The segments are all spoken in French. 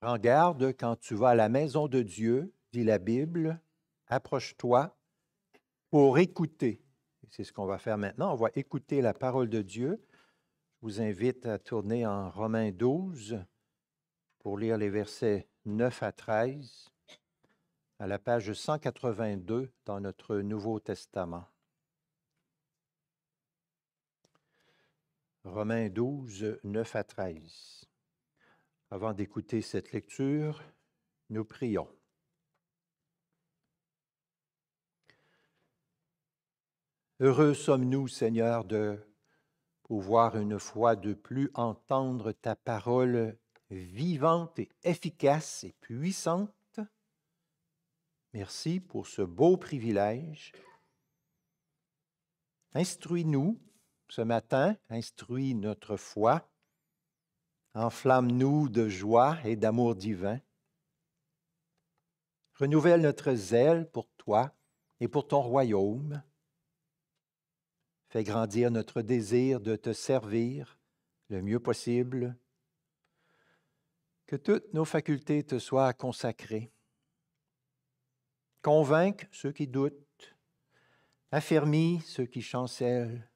Prends garde quand tu vas à la maison de Dieu, dit la Bible, approche-toi pour écouter. C'est ce qu'on va faire maintenant. On va écouter la parole de Dieu. Je vous invite à tourner en Romains 12 pour lire les versets 9 à 13 à la page 182 dans notre Nouveau Testament. Romains 12, 9 à 13. Avant d'écouter cette lecture, nous prions. Heureux sommes-nous, Seigneur, de pouvoir une fois de plus entendre ta parole vivante et efficace et puissante. Merci pour ce beau privilège. Instruis-nous ce matin, instruis notre foi Enflamme-nous de joie et d'amour divin. Renouvelle notre zèle pour toi et pour ton royaume. Fais grandir notre désir de te servir le mieux possible. Que toutes nos facultés te soient consacrées. Convainc ceux qui doutent, affermis ceux qui chancellent,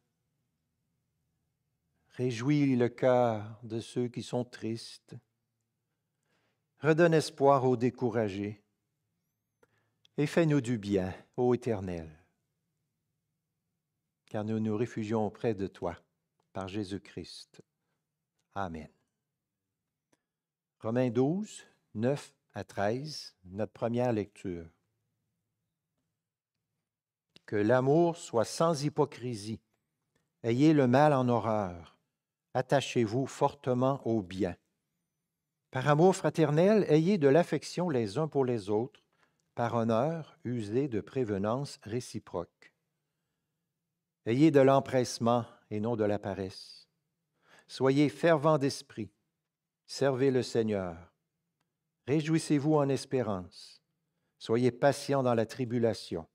Réjouis le cœur de ceux qui sont tristes. Redonne espoir aux découragés. Et fais-nous du bien, ô Éternel, car nous nous réfugions auprès de toi par Jésus-Christ. Amen. Romains 12, 9 à 13, notre première lecture. Que l'amour soit sans hypocrisie. Ayez le mal en horreur attachez-vous fortement au bien. Par amour fraternel, ayez de l'affection les uns pour les autres. Par honneur, usez de prévenance réciproque. Ayez de l'empressement et non de la paresse. Soyez fervents d'esprit. Servez le Seigneur. Réjouissez-vous en espérance. Soyez patients dans la tribulation.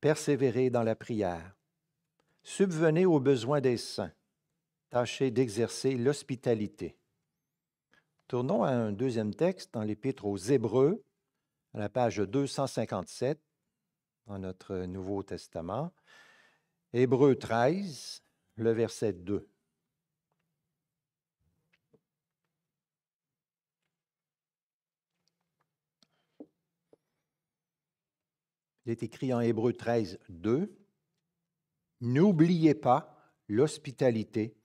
Persévérez dans la prière. Subvenez aux besoins des saints tâchez d'exercer l'hospitalité. Tournons à un deuxième texte dans l'Épître aux Hébreux, à la page 257 dans notre Nouveau Testament. Hébreux 13, le verset 2. Il est écrit en Hébreux 13, 2. N'oubliez pas l'hospitalité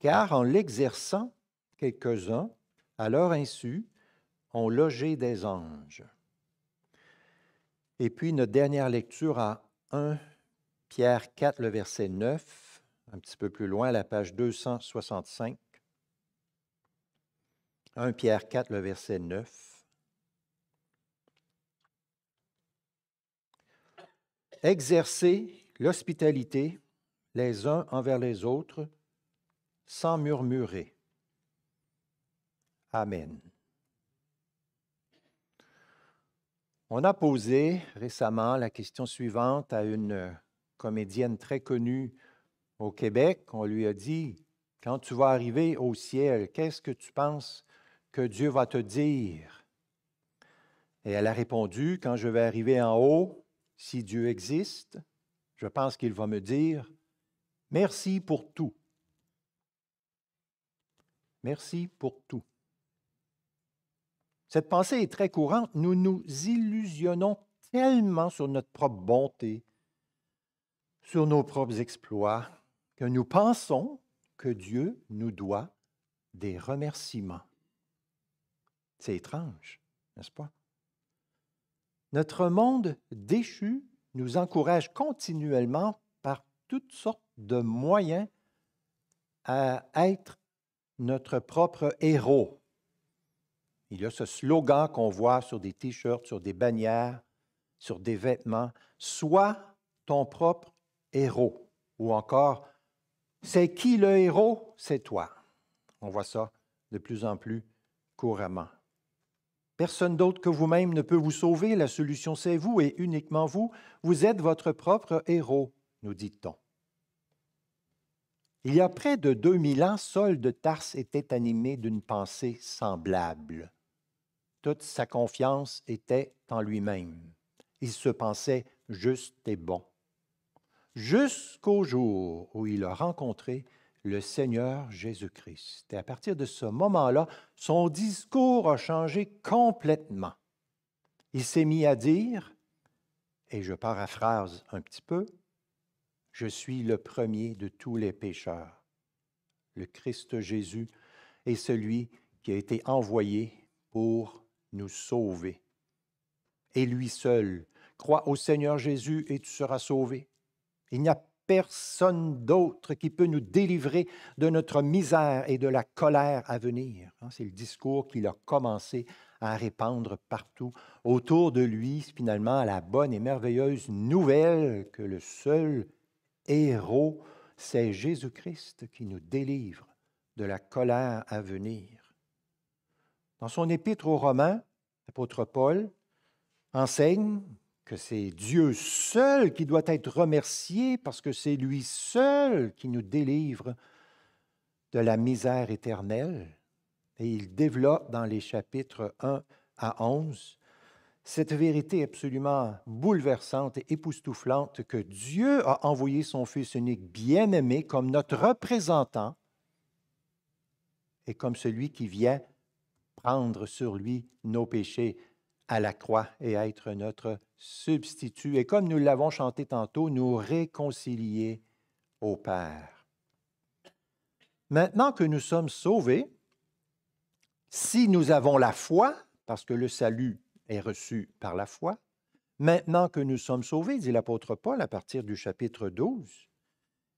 car en l'exerçant, quelques-uns, à leur insu, ont logé des anges. Et puis notre dernière lecture à 1 Pierre 4, le verset 9, un petit peu plus loin, à la page 265. 1 Pierre 4, le verset 9. Exercez l'hospitalité les uns envers les autres sans murmurer. Amen. On a posé récemment la question suivante à une euh, comédienne très connue au Québec. On lui a dit, quand tu vas arriver au ciel, qu'est-ce que tu penses que Dieu va te dire? Et elle a répondu, quand je vais arriver en haut, si Dieu existe, je pense qu'il va me dire, merci pour tout. Merci pour tout. Cette pensée est très courante. Nous nous illusionnons tellement sur notre propre bonté, sur nos propres exploits, que nous pensons que Dieu nous doit des remerciements. C'est étrange, n'est-ce pas? Notre monde déchu nous encourage continuellement par toutes sortes de moyens à être notre propre héros. Il y a ce slogan qu'on voit sur des t-shirts, sur des bannières, sur des vêtements. Sois ton propre héros. Ou encore, c'est qui le héros? C'est toi. On voit ça de plus en plus couramment. Personne d'autre que vous-même ne peut vous sauver. La solution, c'est vous et uniquement vous. Vous êtes votre propre héros, nous dit-on. Il y a près de 2000 ans, Sol de Tarse était animé d'une pensée semblable. Toute sa confiance était en lui-même. Il se pensait juste et bon. Jusqu'au jour où il a rencontré le Seigneur Jésus-Christ. Et à partir de ce moment-là, son discours a changé complètement. Il s'est mis à dire, et je paraphrase un petit peu, je suis le premier de tous les pécheurs. Le Christ Jésus est celui qui a été envoyé pour nous sauver. Et lui seul, crois au Seigneur Jésus et tu seras sauvé. Il n'y a personne d'autre qui peut nous délivrer de notre misère et de la colère à venir. Hein, c'est le discours qu'il a commencé à répandre partout autour de lui, finalement, à la bonne et merveilleuse nouvelle que le seul héros, c'est Jésus-Christ qui nous délivre de la colère à venir. Dans son épître aux Romains, l'apôtre Paul enseigne que c'est Dieu seul qui doit être remercié parce que c'est lui seul qui nous délivre de la misère éternelle. Et il développe dans les chapitres 1 à 11 cette vérité absolument bouleversante et époustouflante que Dieu a envoyé son Fils unique bien-aimé comme notre représentant et comme celui qui vient prendre sur lui nos péchés à la croix et être notre substitut. Et comme nous l'avons chanté tantôt, nous réconcilier au Père. Maintenant que nous sommes sauvés, si nous avons la foi, parce que le salut est reçu par la foi. Maintenant que nous sommes sauvés, dit l'apôtre Paul à partir du chapitre 12,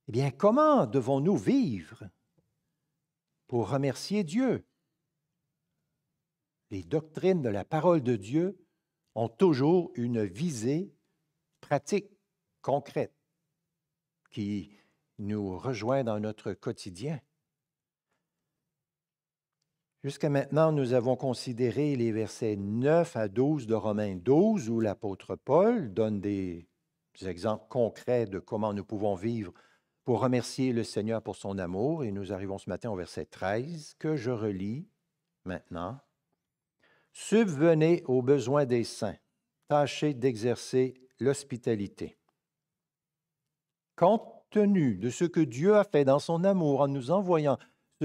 eh bien, comment devons-nous vivre pour remercier Dieu? Les doctrines de la parole de Dieu ont toujours une visée pratique, concrète, qui nous rejoint dans notre quotidien. Jusqu'à maintenant, nous avons considéré les versets 9 à 12 de Romains 12 où l'apôtre Paul donne des exemples concrets de comment nous pouvons vivre pour remercier le Seigneur pour son amour. Et nous arrivons ce matin au verset 13 que je relis maintenant. Subvenez aux besoins des saints. Tâchez d'exercer l'hospitalité. Compte tenu de ce que Dieu a fait dans son amour en nous envoyant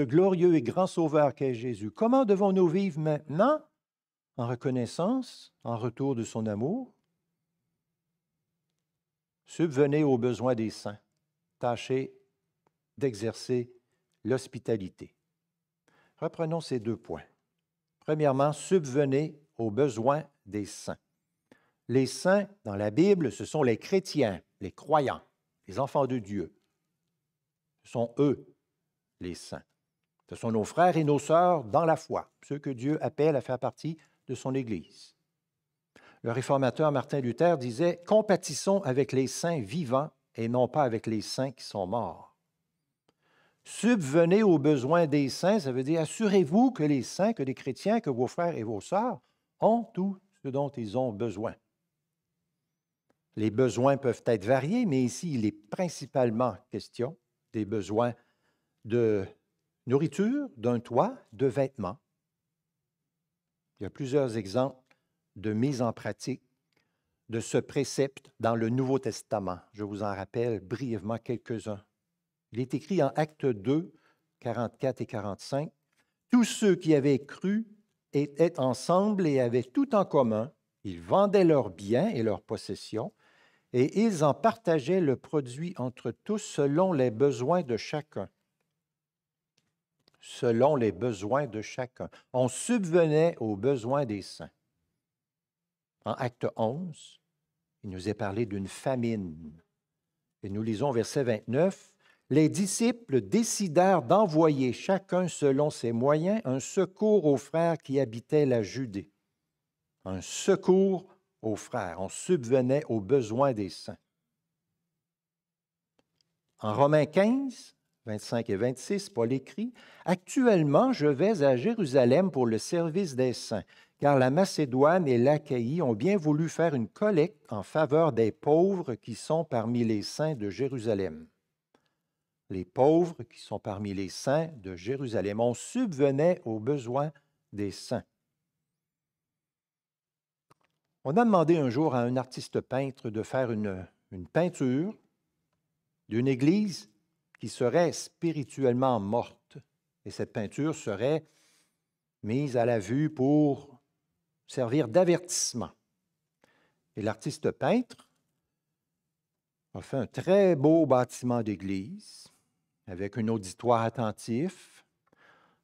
glorieux et grand Sauveur qu'est Jésus. Comment devons-nous vivre maintenant en reconnaissance, en retour de son amour? Subvenez aux besoins des saints. Tâchez d'exercer l'hospitalité. Reprenons ces deux points. Premièrement, subvenez aux besoins des saints. Les saints, dans la Bible, ce sont les chrétiens, les croyants, les enfants de Dieu. Ce sont eux, les saints. Ce sont nos frères et nos sœurs dans la foi, ceux que Dieu appelle à faire partie de son Église. Le réformateur Martin Luther disait Compatissons avec les saints vivants et non pas avec les saints qui sont morts. Subvenez aux besoins des saints, ça veut dire assurez-vous que les saints, que les chrétiens, que vos frères et vos sœurs ont tout ce dont ils ont besoin. Les besoins peuvent être variés, mais ici, il est principalement question des besoins de nourriture, d'un toit, de vêtements. Il y a plusieurs exemples de mise en pratique de ce précepte dans le Nouveau Testament. Je vous en rappelle brièvement quelques-uns. Il est écrit en Actes 2, 44 et 45. Tous ceux qui avaient cru étaient ensemble et avaient tout en commun. Ils vendaient leurs biens et leurs possessions et ils en partageaient le produit entre tous selon les besoins de chacun selon les besoins de chacun. On subvenait aux besoins des saints. En Acte 11, il nous est parlé d'une famine. Et nous lisons verset 29. Les disciples décidèrent d'envoyer chacun selon ses moyens un secours aux frères qui habitaient la Judée. Un secours aux frères. On subvenait aux besoins des saints. En Romains 15, 25 et 26, Paul écrit, Actuellement, je vais à Jérusalem pour le service des saints, car la Macédoine et l'Achaïe ont bien voulu faire une collecte en faveur des pauvres qui sont parmi les saints de Jérusalem. Les pauvres qui sont parmi les saints de Jérusalem, on subvenait aux besoins des saints. On a demandé un jour à un artiste peintre de faire une, une peinture d'une église qui serait spirituellement morte. Et cette peinture serait mise à la vue pour servir d'avertissement. Et l'artiste peintre a fait un très beau bâtiment d'église avec un auditoire attentif,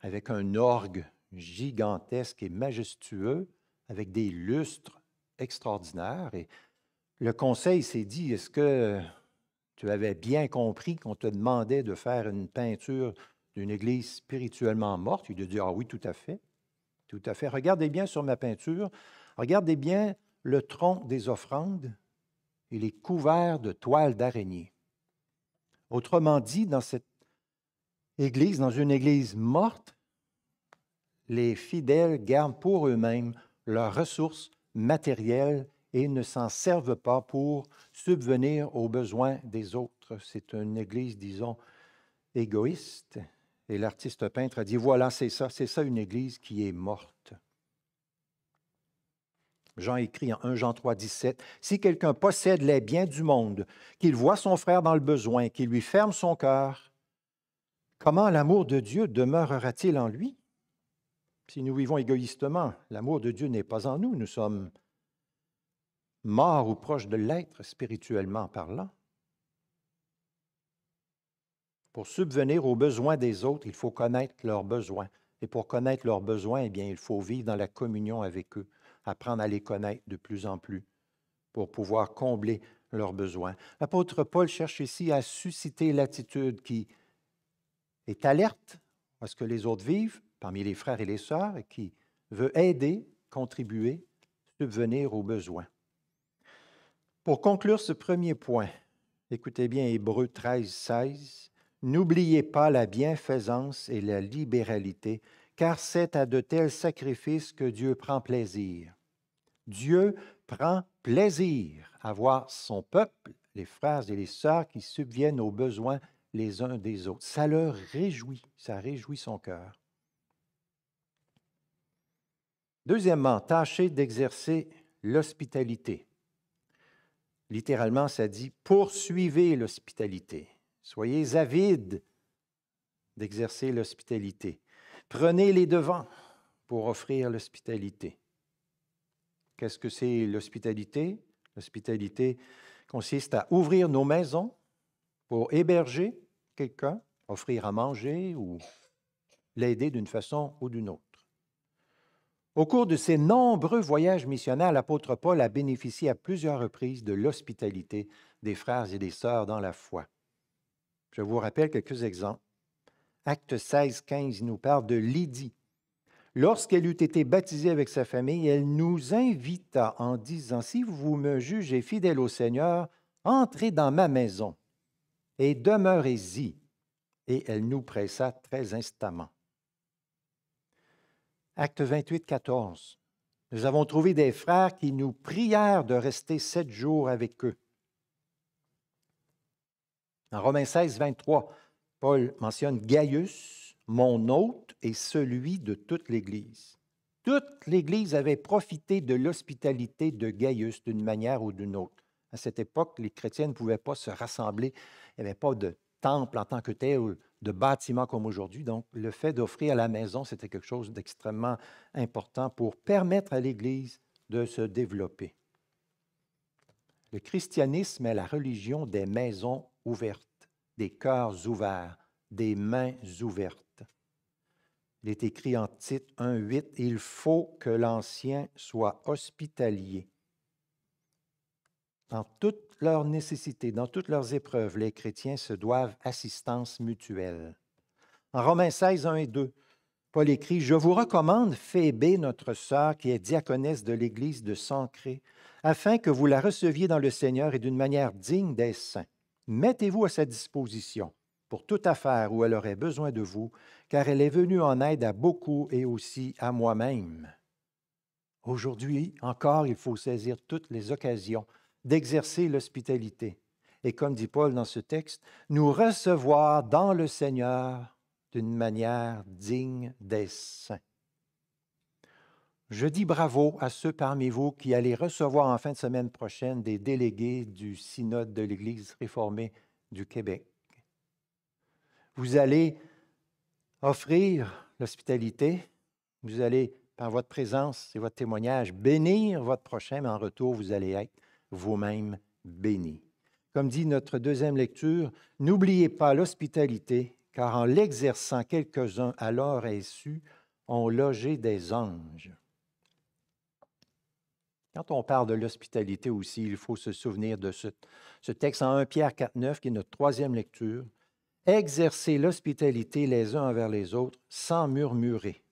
avec un orgue gigantesque et majestueux, avec des lustres extraordinaires. Et le conseil s'est dit, est-ce que tu avais bien compris qu'on te demandait de faire une peinture d'une église spirituellement morte. Il te dit, ah oui, tout à fait, tout à fait. Regardez bien sur ma peinture, regardez bien le tronc des offrandes, il est couvert de toiles d'araignée. Autrement dit, dans cette église, dans une église morte, les fidèles gardent pour eux-mêmes leurs ressources matérielles et ne s'en servent pas pour subvenir aux besoins des autres. C'est une Église, disons, égoïste. Et l'artiste peintre a dit, voilà, c'est ça, c'est ça une Église qui est morte. Jean écrit en 1 Jean 3, 17, Si quelqu'un possède les biens du monde, qu'il voit son frère dans le besoin, qu'il lui ferme son cœur, comment l'amour de Dieu demeurera-t-il en lui? Si nous vivons égoïstement, l'amour de Dieu n'est pas en nous, nous sommes mort ou proche de l'être spirituellement parlant. Pour subvenir aux besoins des autres, il faut connaître leurs besoins. Et pour connaître leurs besoins, eh bien, il faut vivre dans la communion avec eux, apprendre à les connaître de plus en plus pour pouvoir combler leurs besoins. L'apôtre Paul cherche ici à susciter l'attitude qui est alerte à ce que les autres vivent parmi les frères et les sœurs et qui veut aider, contribuer, subvenir aux besoins. Pour conclure ce premier point, écoutez bien Hébreu 13, 16. N'oubliez pas la bienfaisance et la libéralité, car c'est à de tels sacrifices que Dieu prend plaisir. Dieu prend plaisir à voir son peuple, les frères et les sœurs qui subviennent aux besoins les uns des autres. Ça leur réjouit, ça réjouit son cœur. Deuxièmement, tâchez d'exercer l'hospitalité littéralement, ça dit poursuivez l'hospitalité. Soyez avides d'exercer l'hospitalité. Prenez les devants pour offrir l'hospitalité. Qu'est-ce que c'est l'hospitalité? L'hospitalité consiste à ouvrir nos maisons pour héberger quelqu'un, offrir à manger ou l'aider d'une façon ou d'une autre. Au cours de ses nombreux voyages missionnaires, l'apôtre Paul a bénéficié à plusieurs reprises de l'hospitalité des frères et des sœurs dans la foi. Je vous rappelle quelques exemples. Acte 16, 15 nous parle de Lydie. Lorsqu'elle eut été baptisée avec sa famille, elle nous invita en disant, Si vous me jugez fidèle au Seigneur, entrez dans ma maison et demeurez-y. Et elle nous pressa très instamment. Acte 28, 14. Nous avons trouvé des frères qui nous prièrent de rester sept jours avec eux. En Romains 16, 23, Paul mentionne Gaius, mon hôte et celui de toute l'Église. Toute l'Église avait profité de l'hospitalité de Gaius d'une manière ou d'une autre. À cette époque, les chrétiens ne pouvaient pas se rassembler. Il n'y avait pas de temple en tant que tel de bâtiments comme aujourd'hui. Donc, le fait d'offrir à la maison, c'était quelque chose d'extrêmement important pour permettre à l'Église de se développer. Le christianisme est la religion des maisons ouvertes, des cœurs ouverts, des mains ouvertes. Il est écrit en titre 1.8, Il faut que l'ancien soit hospitalier, dans toutes leurs nécessités, dans toutes leurs épreuves, les chrétiens se doivent assistance mutuelle. En Romains 16, 1 et 2, Paul écrit Je vous recommande Phébé, notre sœur, qui est diaconesse de l'Église de Sancré, afin que vous la receviez dans le Seigneur et d'une manière digne des saints. Mettez-vous à sa disposition pour toute affaire où elle aurait besoin de vous, car elle est venue en aide à beaucoup et aussi à moi-même. Aujourd'hui encore, il faut saisir toutes les occasions d'exercer l'hospitalité. Et comme dit Paul dans ce texte, nous recevoir dans le Seigneur d'une manière digne des saints. Je dis bravo à ceux parmi vous qui allez recevoir en fin de semaine prochaine des délégués du synode de l'Église réformée du Québec. Vous allez offrir l'hospitalité, vous allez, par votre présence et votre témoignage, bénir votre prochain, mais en retour, vous allez être vous-même bénis. Comme dit notre deuxième lecture, n'oubliez pas l'hospitalité, car en l'exerçant, quelques-uns à leur insu ont logé des anges. Quand on parle de l'hospitalité aussi, il faut se souvenir de ce, ce texte en 1 Pierre 4, 9, qui est notre troisième lecture. Exercez l'hospitalité les uns envers les autres sans murmurer.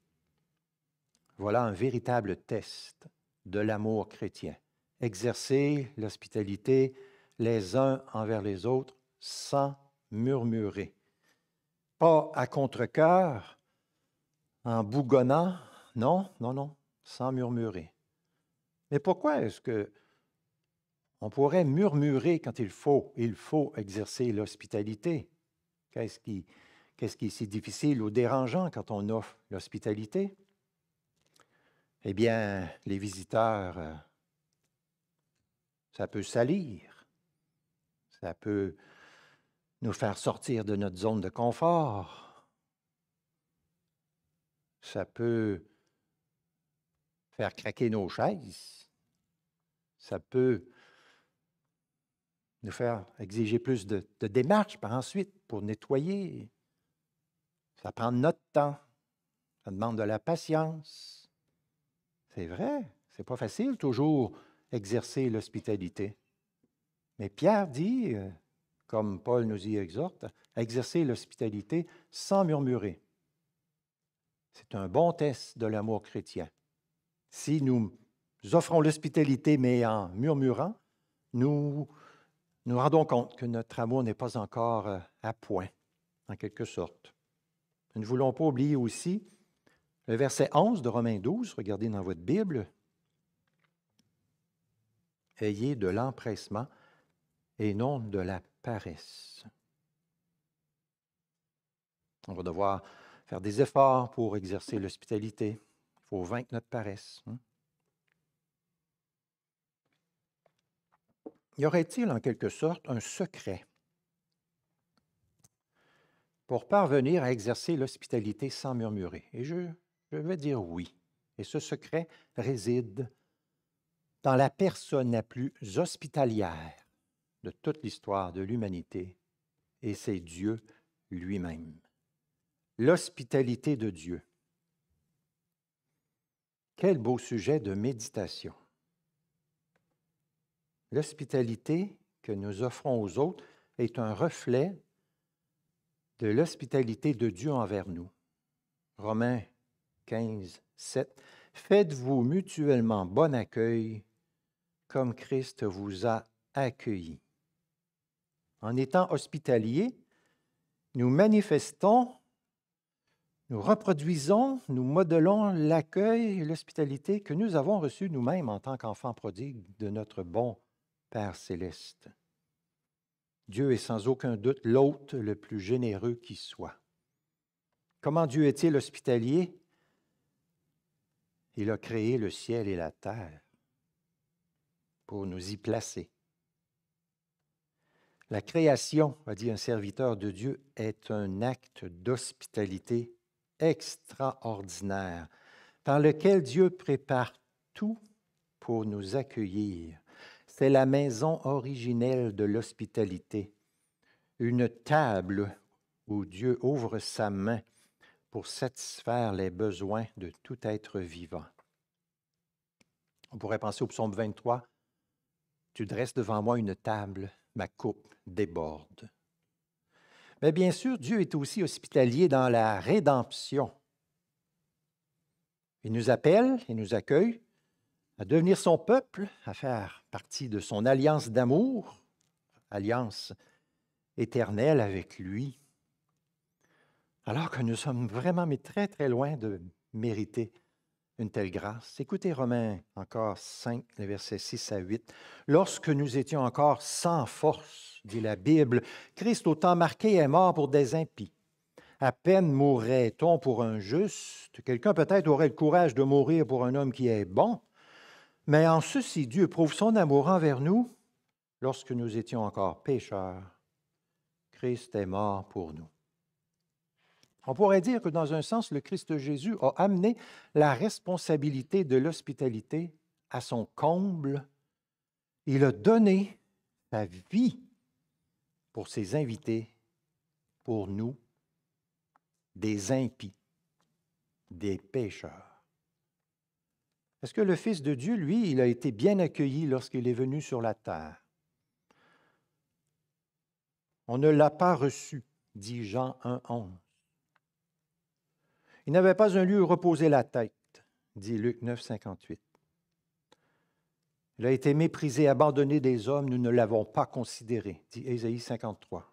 Voilà un véritable test de l'amour chrétien exercer l'hospitalité les uns envers les autres sans murmurer. Pas à contre coeur en bougonnant, non, non, non, sans murmurer. Mais pourquoi est-ce que on pourrait murmurer quand il faut, il faut exercer l'hospitalité? Qu'est-ce qui, qu'est-ce qui est si difficile ou dérangeant quand on offre l'hospitalité? Eh bien, les visiteurs euh, ça peut salir. Ça peut nous faire sortir de notre zone de confort. Ça peut faire craquer nos chaises. Ça peut nous faire exiger plus de, démarches par ensuite pour nettoyer. Ça prend notre temps. Ça demande de la patience. C'est vrai, c'est pas facile toujours exercer l'hospitalité. Mais Pierre dit, euh, comme Paul nous y exhorte, exercer l'hospitalité sans murmurer. C'est un bon test de l'amour chrétien. Si nous offrons l'hospitalité, mais en murmurant, nous nous rendons compte que notre amour n'est pas encore euh, à point, en quelque sorte. Nous ne voulons pas oublier aussi le verset 11 de Romains 12, regardez dans votre Bible, ayez de l'empressement et non de la paresse. On va devoir faire des efforts pour exercer l'hospitalité. Il faut vaincre notre paresse. Hein. Y aurait-il en quelque sorte un secret pour parvenir à exercer l'hospitalité sans murmurer? Et je, je vais dire oui. Et ce secret réside dans la personne la plus hospitalière de toute l'histoire de l'humanité, et c'est Dieu lui-même. L'hospitalité de Dieu. Quel beau sujet de méditation. L'hospitalité que nous offrons aux autres est un reflet de l'hospitalité de Dieu envers nous. Romains 15, 7. Faites-vous mutuellement bon accueil comme Christ vous a accueilli, En étant hospitaliers, nous manifestons, nous reproduisons, nous modelons l'accueil et l'hospitalité que nous avons reçu nous-mêmes en tant qu'enfants prodigues de notre bon Père céleste. Dieu est sans aucun doute l'hôte le plus généreux qui soit. Comment Dieu est-il hospitalier? Il a créé le ciel et la terre nous y placer. La création, a dit un serviteur de Dieu, est un acte d'hospitalité extraordinaire par lequel Dieu prépare tout pour nous accueillir. C'est la maison originelle de l'hospitalité, une table où Dieu ouvre sa main pour satisfaire les besoins de tout être vivant. On pourrait penser au psaume 23, tu dresses devant moi une table, ma coupe déborde. Mais bien sûr, Dieu est aussi hospitalier dans la rédemption. Il nous appelle, et nous accueille à devenir son peuple, à faire partie de son alliance d'amour, alliance éternelle avec lui, alors que nous sommes vraiment, très, très loin de mériter une telle grâce. Écoutez Romains encore 5, les versets 6 à 8. Lorsque nous étions encore sans force, dit la Bible, Christ autant marqué est mort pour des impies. À peine mourrait-on pour un juste. Quelqu'un peut-être aurait le courage de mourir pour un homme qui est bon. Mais en ceci, Dieu prouve son amour envers nous lorsque nous étions encore pécheurs. Christ est mort pour nous. On pourrait dire que dans un sens, le Christ Jésus a amené la responsabilité de l'hospitalité à son comble. Il a donné sa vie pour ses invités, pour nous, des impies, des pécheurs. Est-ce que le Fils de Dieu, lui, il a été bien accueilli lorsqu'il est venu sur la terre. On ne l'a pas reçu, dit Jean 1.11 il n'avait pas un lieu où reposer la tête, dit Luc 9, Il a été méprisé, abandonné des hommes, nous ne l'avons pas considéré, dit Ésaïe 53.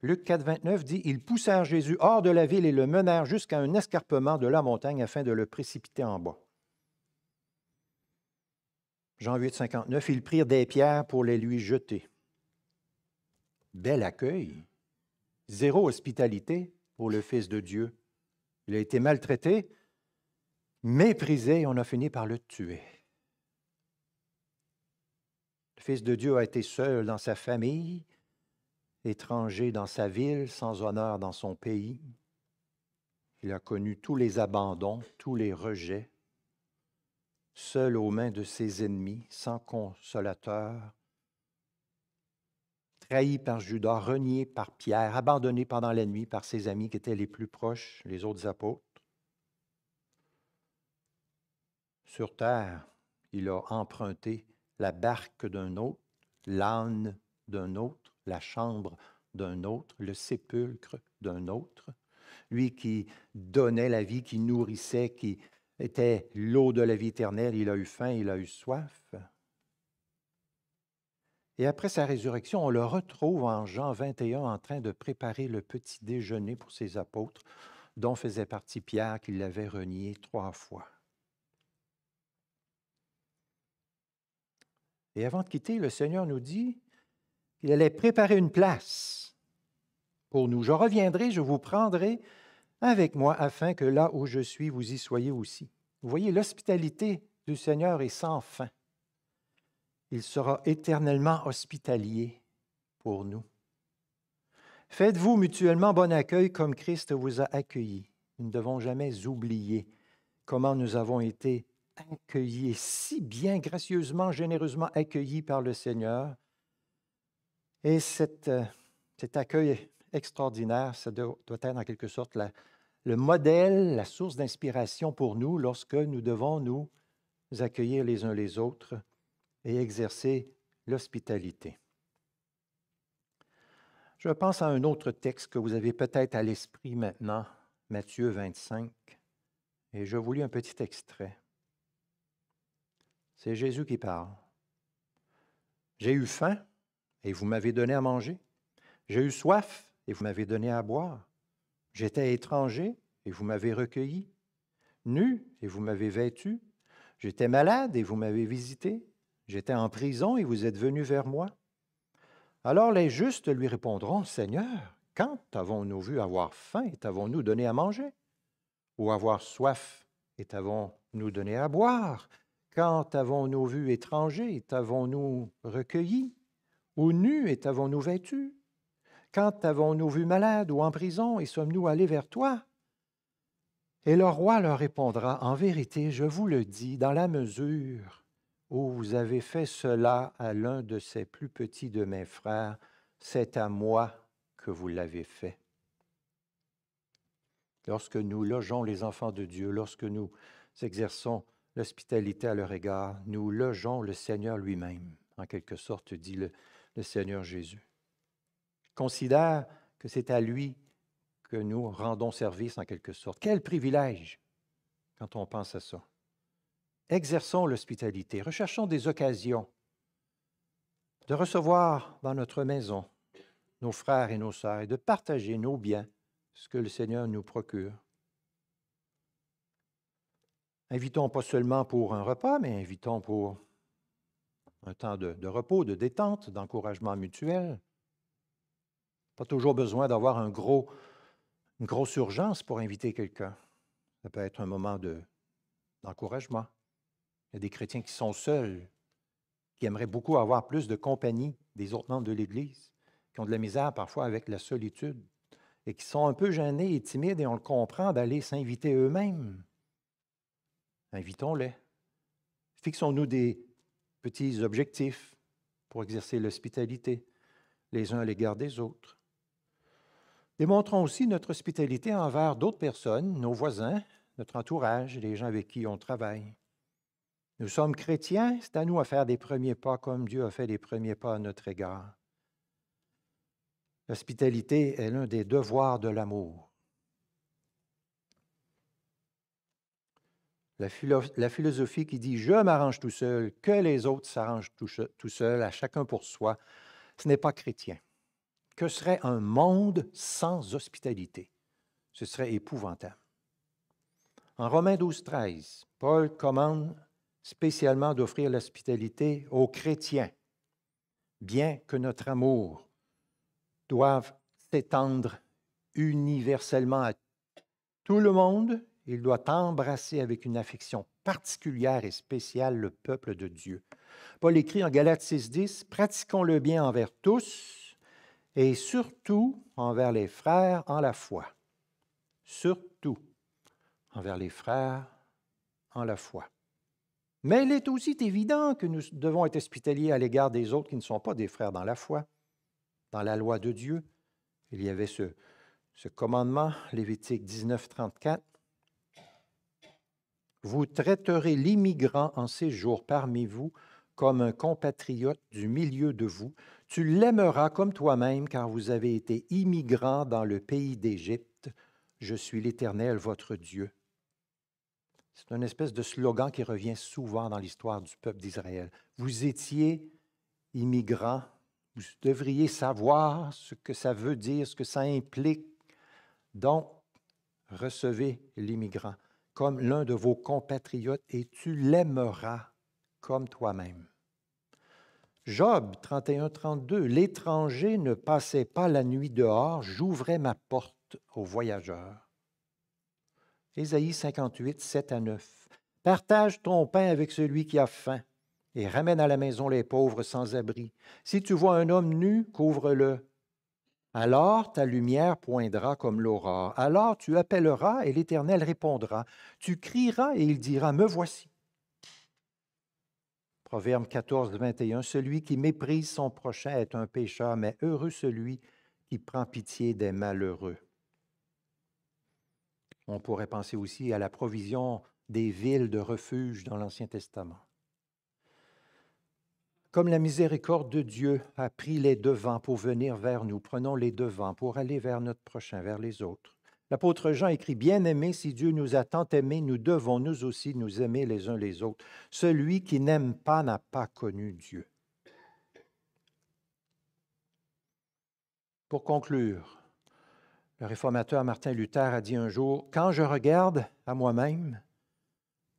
Luc 4, 29 dit Ils poussèrent Jésus hors de la ville et le menèrent jusqu'à un escarpement de la montagne afin de le précipiter en bas. Jean 8, 59 Ils prirent des pierres pour les lui jeter. Bel accueil, zéro hospitalité, pour le Fils de Dieu. Il a été maltraité, méprisé, et on a fini par le tuer. Le Fils de Dieu a été seul dans sa famille, étranger dans sa ville, sans honneur dans son pays. Il a connu tous les abandons, tous les rejets, seul aux mains de ses ennemis, sans consolateur, trahi par Judas, renié par Pierre, abandonné pendant la nuit par ses amis qui étaient les plus proches, les autres apôtres. Sur terre, il a emprunté la barque d'un autre, l'âne d'un autre, la chambre d'un autre, le sépulcre d'un autre. Lui qui donnait la vie, qui nourrissait, qui était l'eau de la vie éternelle, il a eu faim, il a eu soif. Et après sa résurrection, on le retrouve en Jean 21 en train de préparer le petit déjeuner pour ses apôtres, dont faisait partie Pierre qui l'avait renié trois fois. Et avant de quitter, le Seigneur nous dit qu'il allait préparer une place pour nous. Je reviendrai, je vous prendrai avec moi afin que là où je suis, vous y soyez aussi. Vous voyez, l'hospitalité du Seigneur est sans fin. Il sera éternellement hospitalier pour nous. Faites-vous mutuellement bon accueil comme Christ vous a accueilli. Nous ne devons jamais oublier comment nous avons été accueillis, si bien gracieusement, généreusement accueillis par le Seigneur. Et cet, euh, accueil extraordinaire, ça doit, être en quelque sorte le modèle, la source d'inspiration pour nous lorsque nous devons nous accueillir les uns les autres et exercer l'hospitalité. Je pense à un autre texte que vous avez peut-être à l'esprit maintenant, Matthieu 25, et je vous lis un petit extrait. C'est Jésus qui parle. J'ai eu faim et vous m'avez donné à manger. J'ai eu soif et vous m'avez donné à boire. J'étais étranger et vous m'avez recueilli. Nu et vous m'avez vêtu. J'étais malade et vous m'avez visité. J'étais en prison et vous êtes venu vers moi. Alors les justes lui répondront, Seigneur, quand avons-nous vu avoir faim et t'avons-nous donné à manger? Ou avoir soif et t'avons-nous donné à boire? Quand avons-nous vu étranger et t'avons-nous recueilli? Ou nu et t'avons-nous vêtu? Quand avons-nous vu malade ou en prison et sommes-nous allés vers toi? Et le roi leur répondra, En vérité, je vous le dis, dans la mesure Oh, vous avez fait cela à l'un de ces plus petits de mes frères, c'est à moi que vous l'avez fait. Lorsque nous logeons les enfants de Dieu, lorsque nous exerçons l'hospitalité à leur égard, nous logeons le Seigneur lui-même, en quelque sorte, dit le Seigneur Jésus. Considère que c'est à lui que nous rendons service, en quelque sorte. Quel privilège quand on pense à ça. Exerçons l'hospitalité, recherchons des occasions de recevoir dans notre maison nos frères et nos sœurs et de partager nos biens, ce que le Seigneur nous procure. Invitons pas seulement pour un repas, mais invitons pour un temps de, repos, de détente, d'encouragement mutuel. Pas toujours besoin d'avoir un gros, une grosse urgence pour inviter quelqu'un. Ça peut être un moment d'encouragement, il y a des chrétiens qui sont seuls, qui aimeraient beaucoup avoir plus de compagnie des autres membres de l'Église, qui ont de la misère parfois avec la solitude et qui sont un peu gênés et timides, et on le comprend, d'aller s'inviter eux-mêmes. Invitons-les. Fixons-nous des petits objectifs pour exercer l'hospitalité les uns à l'égard des autres. Démontrons aussi notre hospitalité envers d'autres personnes, nos voisins, notre entourage, les gens avec qui on travaille. Nous sommes chrétiens, c'est à nous de faire des premiers pas comme Dieu a fait des premiers pas à notre égard. L'hospitalité est l'un des devoirs de l'amour. La, philosophie qui dit je m'arrange tout seul, que les autres s'arrangent tout, seul, seuls, à chacun pour soi, ce n'est pas chrétien. Que serait un monde sans hospitalité? Ce serait épouvantable. En Romains 12, 13, Paul commande spécialement d'offrir l'hospitalité aux chrétiens, bien que notre amour doive s'étendre universellement à tout le monde, il doit embrasser avec une affection particulière et spéciale le peuple de Dieu. Paul écrit en Galates 6.10, Pratiquons le bien envers tous et surtout envers les frères en la foi. Surtout envers les frères en la foi. Mais il est aussi évident que nous devons être hospitaliers à l'égard des autres qui ne sont pas des frères dans la foi, dans la loi de Dieu. Il y avait ce, ce commandement, Lévitique 19, 34. Vous traiterez l'immigrant en séjour parmi vous comme un compatriote du milieu de vous. Tu l'aimeras comme toi-même car vous avez été immigrant dans le pays d'Égypte. Je suis l'Éternel, votre Dieu. C'est une espèce de slogan qui revient souvent dans l'histoire du peuple d'Israël. Vous étiez immigrants, vous devriez savoir ce que ça veut dire, ce que ça implique. Donc, recevez l'immigrant comme l'un de vos compatriotes et tu l'aimeras comme toi-même. Job 31-32, L'étranger ne passait pas la nuit dehors, j'ouvrais ma porte aux voyageurs. Ésaïe 58, 7 à 9. Partage ton pain avec celui qui a faim et ramène à la maison les pauvres sans abri. Si tu vois un homme nu, couvre-le. Alors ta lumière poindra comme l'aurore. Alors tu appelleras et l'Éternel répondra. Tu crieras et il dira, Me voici. Proverbe 14, 21. Celui qui méprise son prochain est un pécheur, mais heureux celui qui prend pitié des malheureux. On pourrait penser aussi à la provision des villes de refuge dans l'Ancien Testament. Comme la miséricorde de Dieu a pris les devants pour venir vers nous, prenons les devants pour aller vers notre prochain, vers les autres. L'apôtre Jean écrit, Bien-aimés, si Dieu nous a tant aimés, nous devons nous aussi nous aimer les uns les autres. Celui qui n'aime pas n'a pas connu Dieu. Pour conclure, le réformateur Martin Luther a dit un jour, Quand je regarde à moi-même,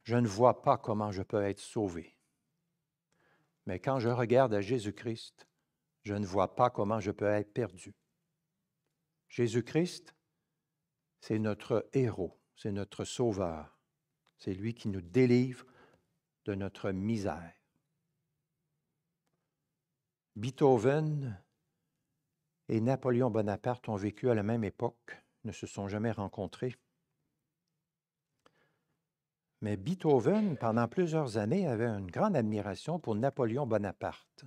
je ne vois pas comment je peux être sauvé. Mais quand je regarde à Jésus-Christ, je ne vois pas comment je peux être perdu. Jésus-Christ, c'est notre héros, c'est notre sauveur. C'est lui qui nous délivre de notre misère. Beethoven et Napoléon Bonaparte ont vécu à la même époque, ne se sont jamais rencontrés. Mais Beethoven, pendant plusieurs années, avait une grande admiration pour Napoléon Bonaparte.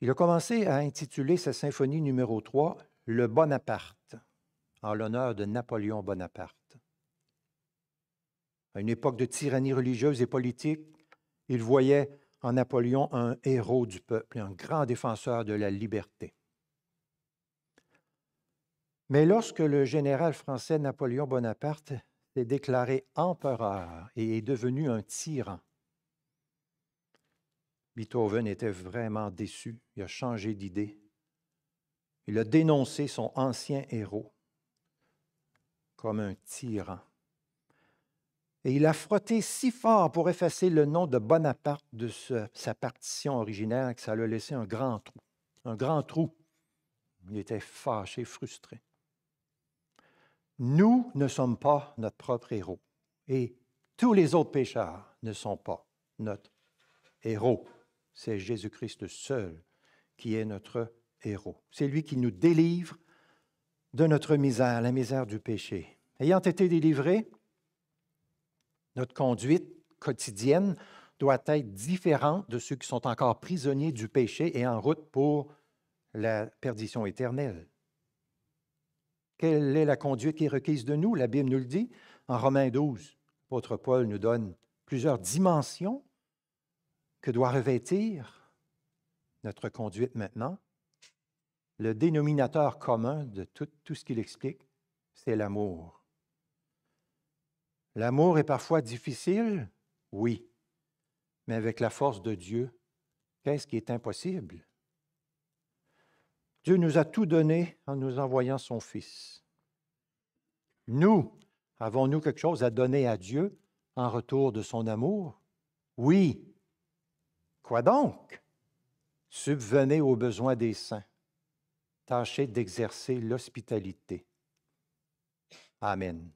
Il a commencé à intituler sa symphonie numéro 3 Le Bonaparte, en l'honneur de Napoléon Bonaparte. À une époque de tyrannie religieuse et politique, il voyait en Napoléon un héros du peuple, un grand défenseur de la liberté. Mais lorsque le général français Napoléon Bonaparte s'est déclaré empereur et est devenu un tyran, Beethoven était vraiment déçu, il a changé d'idée. Il a dénoncé son ancien héros comme un tyran. Et il a frotté si fort pour effacer le nom de Bonaparte de sa partition originaire que ça l'a laissé un grand trou. Un grand trou. Il était fâché, frustré. Nous ne sommes pas notre propre héros et tous les autres pécheurs ne sont pas notre héros. C'est Jésus-Christ seul qui est notre héros. C'est lui qui nous délivre de notre misère, la misère du péché. Ayant été délivrés, notre conduite quotidienne doit être différente de ceux qui sont encore prisonniers du péché et en route pour la perdition éternelle. Quelle est la conduite qui est requise de nous? La Bible nous le dit. En Romains 12, l'apôtre Paul nous donne plusieurs dimensions que doit revêtir notre conduite maintenant. Le dénominateur commun de tout, tout ce qu'il explique, c'est l'amour. L'amour est parfois difficile, oui, mais avec la force de Dieu, qu'est-ce qui est impossible? Dieu nous a tout donné en nous envoyant son Fils. Nous, avons-nous quelque chose à donner à Dieu en retour de son amour? Oui. Quoi donc? Subvenez aux besoins des saints. Tâchez d'exercer l'hospitalité. Amen.